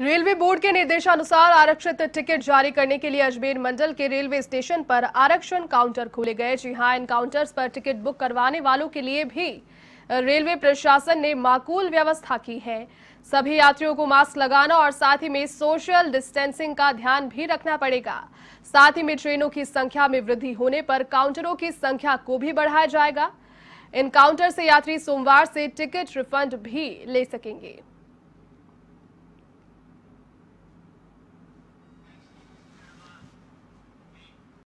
railway board के निर्देशानुसार आरक्षित टिकट जारी करने के लिए अजमेर मंडल के रेलवे स्टेशन पर आरक्षण काउंटर खोले गए जी हाँ इन काउंटर्स पर टिकट बुक करवाने वालों के लिए भी रेलवे प्रशासन ने माकूल व्यवस्था की है सभी यात्रियों को मास्क लगाना और साथ ही में सोशल डिस्टेंसिंग का ध्यान भी रखना पड़ेगा साथ ही में ट्रेनों की संख्या में वृद्धि होने पर काउंटरों की संख्या को भी बढ़ाया जाएगा इन काउंटर से यात्री सोमवार से टिकट रिफंड भी ले सकेंगे